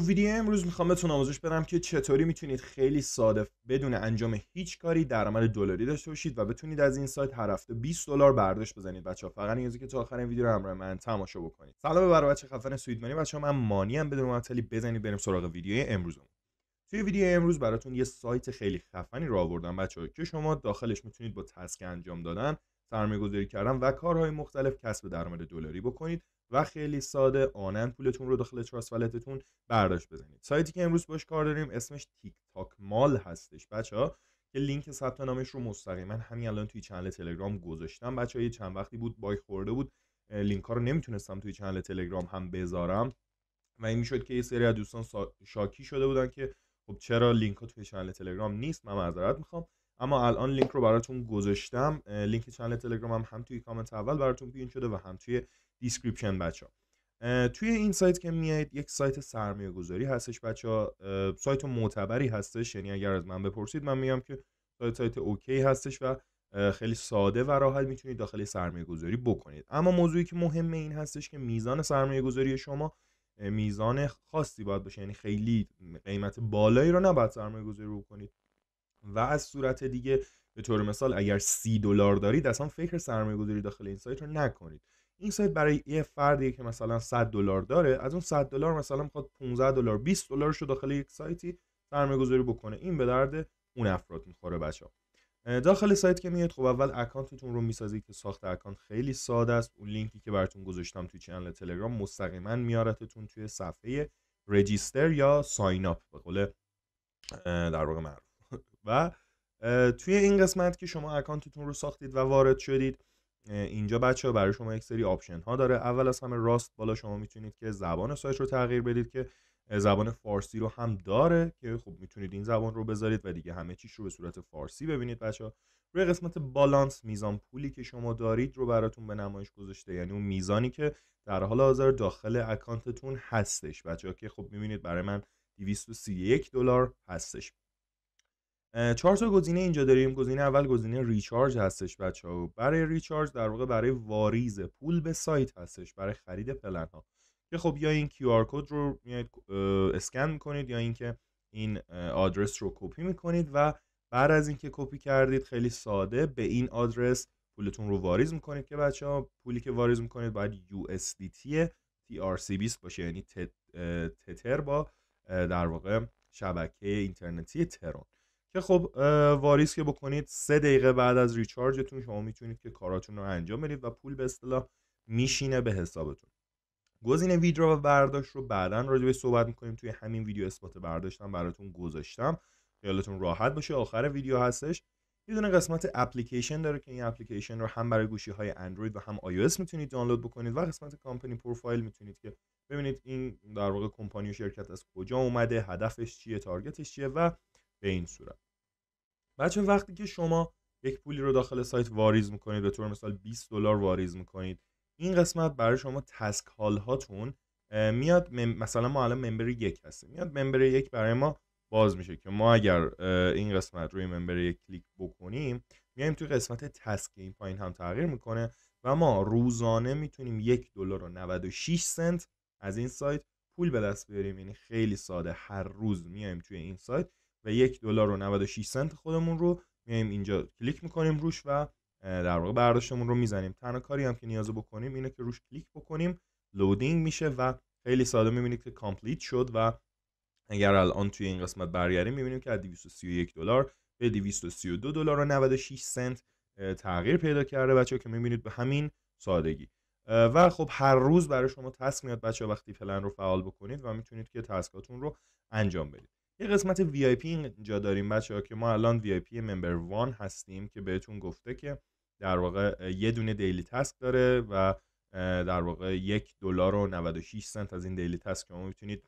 تو ویدیو امروز میخوام بهتون آموزش بدم که چطوری میتونید خیلی ساده بدون انجام هیچ کاری درآمد دلاری داشته باشید و بتونید از این سایت هر هفته 20 دلار برداشت بزنید بچه‌ها فقط نیازی که تا آخر ویدیو رو همراه من تماشا بکنید سلام به بچه خفن سویدمنی بچه‌ها من مانی هم بدون معطلی بزنید بریم سراغ ویدیو امروزمون توی ویدیو امروز براتون یه سایت خیلی خفنی رو آوردم بچه‌ها که شما داخلش میتونید با تسک انجام دادن سرمایه‌گذاری کردن و کارهای مختلف کسب درآمد دلاری بکنید و خیلی ساده آنن پولتون رو داخل تراست برداشت بزنید سایتی که امروز باش کار داریم اسمش تیک تاک مال هستش بچه ها که لینک ثبت نامش رو مستقیما همین الان توی چنل تلگرام گذاشتم بچه یه چند وقتی بود بای خورده بود لینک ها رو نمیتونستم توی چنل تلگرام هم بذارم و این میشد که یه سری از دوستان شاکی شده بودن که خب چرا لینک ها توی چنل تلگرام نیست من معذرت میخوام اما الان لینک رو براتون گذاشتم لینک چنل تلگرام هم, هم توی کامنت اول براتون پین شده و هم توی دیسکریپشن بچه توی این سایت که میایید یک سایت سرمایه گذاری هستش بچه سایت معتبری هستش یعنی اگر از من بپرسید من میگم که سایت سایت اوکی هستش و خیلی ساده و راحت میتونید داخل سرمایه گذاری بکنید اما موضوعی که مهمه این هستش که میزان سرمایه گذاری شما میزان خاصی باید باشه یعنی خیلی قیمت بالایی رو نباید سرمایه گذاری بکنید و از صورت دیگه به طور مثال اگر سی دلار دارید اصلا فکر سرمایه گذاری داخل این سایت رو نکنید این سایت برای یه فردی که مثلا 100 دلار داره از اون 100 دلار مثلا میخواد 15 دلار 20 دلارش رو داخل یک سایتی سرمایه گذاری بکنه این به درد اون افراد میخوره بچه داخل سایت که میاد خب اول اکانتتون رو میسازید که ساخت اکانت خیلی ساده است اون لینکی که براتون گذاشتم توی چنل تلگرام مستقیما میارتتون توی صفحه رجیستر یا ساین اپ به قول در واقع معروف و توی این قسمت که شما اکانتتون رو ساختید و وارد شدید اینجا بچه ها برای شما یک سری آپشن ها داره اول از همه راست بالا شما میتونید که زبان سایت رو تغییر بدید که زبان فارسی رو هم داره که خب میتونید این زبان رو بذارید و دیگه همه چیش رو به صورت فارسی ببینید بچه ها روی قسمت بالانس میزان پولی که شما دارید رو براتون به نمایش گذاشته یعنی اون میزانی که در حال حاضر داخل اکانتتون هستش بچه ها که خب میبینید برای من 231 دلار هستش چهار تا گزینه اینجا داریم گزینه اول گزینه ریچارج هستش بچه ها برای ریچارج در واقع برای واریز پول به سایت هستش برای خرید پلن ها که خب یا این QR کد رو میاید اسکن میکنید یا اینکه این آدرس رو کپی میکنید و بعد از اینکه کپی کردید خیلی ساده به این آدرس پولتون رو واریز میکنید که بچه ها پولی که واریز میکنید باید USDT TRC20 باشه یعنی تتر با در واقع شبکه اینترنتی ترون که خب واریس که بکنید سه دقیقه بعد از ریچارجتون شما میتونید که کاراتون رو انجام بدید و پول به اصطلاح میشینه به حسابتون گزینه ویدرا و برداشت رو بعدا راجع صحبت میکنیم توی همین ویدیو اثبات برداشتم براتون گذاشتم خیالتون راحت باشه آخر ویدیو هستش یه دونه قسمت اپلیکیشن داره که این اپلیکیشن رو هم برای گوشی های اندروید و هم آی میتونید دانلود بکنید و قسمت کامپنی پروفایل میتونید که ببینید این در واقع کمپانی و شرکت از کجا اومده هدفش چیه تارگتش چیه و به این صورت بچه وقتی که شما یک پولی رو داخل سایت واریز میکنید به طور مثال 20 دلار واریز میکنید این قسمت برای شما تسک هال هاتون میاد مثلا ما الان ممبر یک هستیم میاد ممبر یک برای ما باز میشه که ما اگر این قسمت روی ممبر یک کلیک بکنیم میایم توی قسمت تسک این پایین هم تغییر میکنه و ما روزانه میتونیم یک دلار و 96 سنت از این سایت پول به دست بیاریم یعنی خیلی ساده هر روز میایم توی این سایت و یک دلار و 96 سنت خودمون رو میایم اینجا کلیک میکنیم روش و در واقع برداشتمون رو میزنیم تنها کاری هم که نیاز بکنیم اینه که روش کلیک بکنیم لودینگ میشه و خیلی ساده میبینید که کامپلیت شد و اگر الان توی این قسمت برگردیم میبینیم که از 231 دلار به 232 دلار و 96 سنت تغییر پیدا کرده بچه که میبینید به همین سادگی و خب هر روز برای شما تسک میاد بچه وقتی پلن رو فعال بکنید و میتونید که تسکاتون رو انجام بدید یه قسمت وی آی پی اینجا داریم بچه ها که ما الان وی آی پی ممبر وان هستیم که بهتون گفته که در واقع یه دونه دیلی تسک داره و در واقع یک دلار و 96 سنت از این دیلی تسک شما میتونید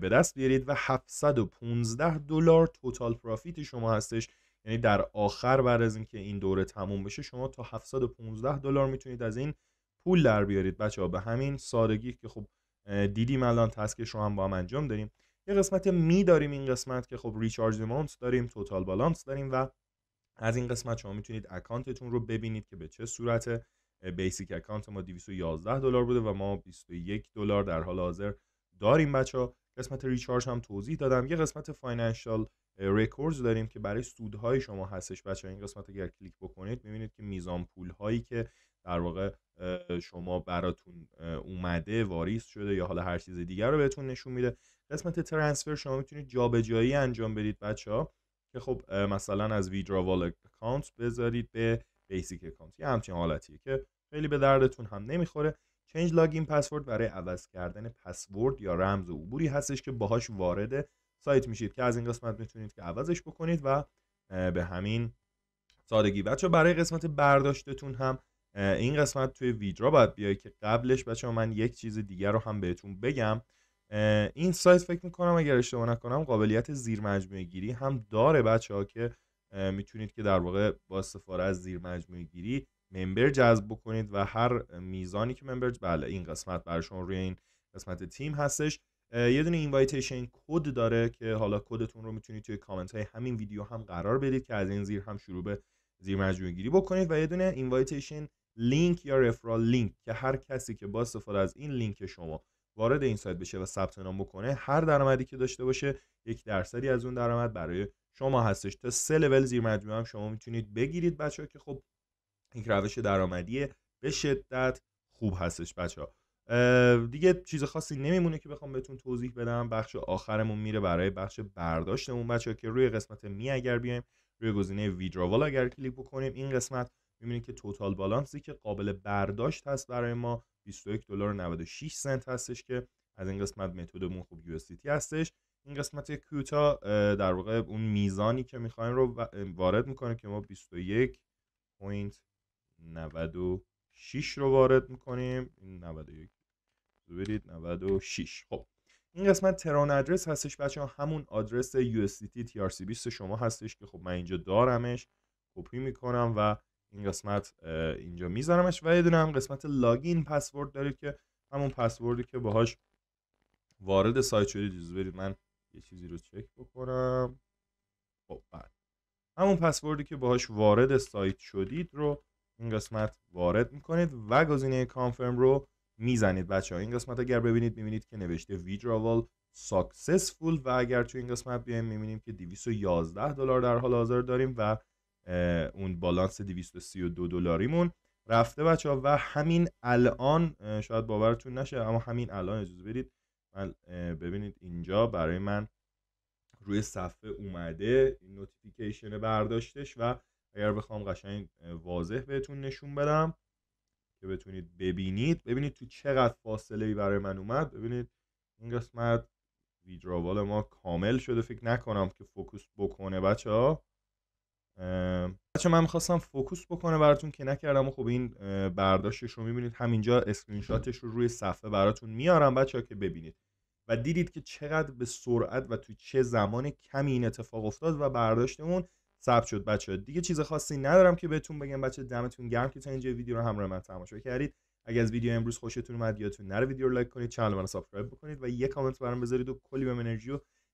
به دست بیارید و 715 دلار توتال پرافیت شما هستش یعنی در آخر بعد از اینکه این دوره تموم بشه شما تا 715 دلار میتونید از این پول در بیارید بچه ها به همین سادگی که خب دیدیم الان تسکش رو هم با هم انجام داریم یه قسمت می داریم این قسمت که خب ریچارج اماونت داریم توتال بالانس داریم و از این قسمت شما میتونید اکانتتون رو ببینید که به چه صورت بیسیک اکانت ما 211 دلار بوده و ما 21 دلار در حال حاضر داریم بچه ها. قسمت ریچارج هم توضیح دادم یه قسمت فاینانشال رکوردز داریم که برای سودهای شما هستش بچه این قسمت اگر کلیک بکنید میبینید که میزان پول که در واقع شما براتون اومده واریز شده یا حالا هر چیز دیگر رو بهتون نشون میده قسمت ترنسفر شما میتونید جابجایی انجام بدید بچه ها که خب مثلا از ویدراوال اکانت بذارید به بیسیک اکانت یه همچین حالتیه که خیلی به دردتون هم نمیخوره چنج لاگین پسورد برای عوض کردن پسورد یا رمز عبوری هستش که باهاش وارد سایت میشید که از این قسمت میتونید که عوضش بکنید و به همین سادگی بچه برای قسمت برداشتتون هم این قسمت توی ویدرا باید بیای که قبلش بچه من یک چیز دیگر رو هم بهتون بگم این سایت فکر میکنم اگر اشتباه نکنم قابلیت زیر مجموعه گیری هم داره بچه ها که میتونید که در واقع با استفاده از زیر مجموعه گیری ممبر جذب بکنید و هر میزانی که ممبر بله این قسمت برای شما روی این قسمت تیم هستش یه دونه اینوایتیشن کد داره که حالا کدتون رو میتونید توی کامنت های همین ویدیو هم قرار بدید که از این زیر هم شروع به زیر مجموعه گیری بکنید و یه دونه اینوایتیشن لینک یا رفرال لینک که هر کسی که با استفاده از این لینک شما وارد این سایت بشه و ثبت نام بکنه هر درآمدی که داشته باشه یک درصدی از اون درآمد برای شما هستش تا سه لول زیر مجموعه هم شما میتونید بگیرید بچه ها که خب یک روش درآمدی به شدت خوب هستش بچه ها دیگه چیز خاصی نمیمونه که بخوام بهتون توضیح بدم بخش آخرمون میره برای بخش برداشتمون بچه ها که روی قسمت می اگر بیایم روی گزینه ویدراوال اگر کلیک بکنیم این قسمت میبینید که توتال بالانسی که قابل برداشت هست برای ما 21 دلار 96 سنت هستش که از این قسمت متدمون خوب یو هستش این قسمت کوتا در واقع اون میزانی که میخوایم رو وارد میکنه که ما 21.96 رو وارد میکنیم 91 برید 96 خب این قسمت ترون ادرس هستش بچه ها همون آدرس USDT TRC20 شما هستش که خب من اینجا دارمش کپی میکنم و این قسمت اینجا میذارمش و یه هم قسمت لاگین پسورد دارید که همون پسوردی که باهاش وارد سایت شدید اجازه برید من یه چیزی رو چک بکنم خب بعد بله. همون پسوردی که باهاش وارد سایت شدید رو این قسمت وارد میکنید و گزینه کانفرم رو میزنید بچه ها این قسمت اگر ببینید میبینید که نوشته ویدراوال ساکسسفول و اگر تو این قسمت بیایم میبینیم که 211 دلار در حال حاضر داریم و اون بالانس 232 دلاریمون رفته بچه ها و همین الان شاید باورتون نشه اما همین الان اجازه بدید من ببینید اینجا برای من روی صفحه اومده این نوتیفیکیشن برداشتش و اگر بخوام قشنگ واضح بهتون نشون بدم که بتونید ببینید ببینید تو چقدر فاصله ای برای من اومد ببینید این قسمت ویدراوال ما کامل شده فکر نکنم که فوکوس بکنه بچه ها بچه من میخواستم فوکوس بکنه براتون که نکردم و خب این برداشتش رو میبینید همینجا اسکرین شاتش رو روی صفحه براتون میارم بچه ها که ببینید و دیدید که چقدر به سرعت و تو چه زمان کمی این اتفاق افتاد و برداشتمون ثبت شد بچه دیگه چیز خاصی ندارم که بهتون بگم بچه دمتون گرم که تا اینجا ویدیو رو همراه من تماشا کردید اگر از ویدیو امروز خوشتون اومد یادتون نره ویدیو رو لایک کنید چنل من سابسکرایب بکنید و یه کامنت برام بذارید و کلی به انرژی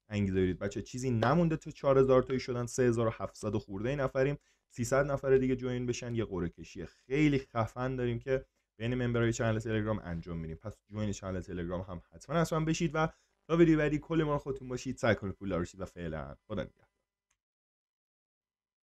انگیزه دارید بچه چیزی نمونده تا 4000 تایی شدن 3700 خورده ای نفریم 300 نفر دیگه جوین بشن یه قرعه کشی خیلی خفن داریم که بین ممبرای چنل تلگرام انجام میدیم پس جوین چنل تلگرام هم حتما اصلا بشید و تا ویدیو بعدی کل ما خودتون باشید سعی کنید پول و فعلا خدا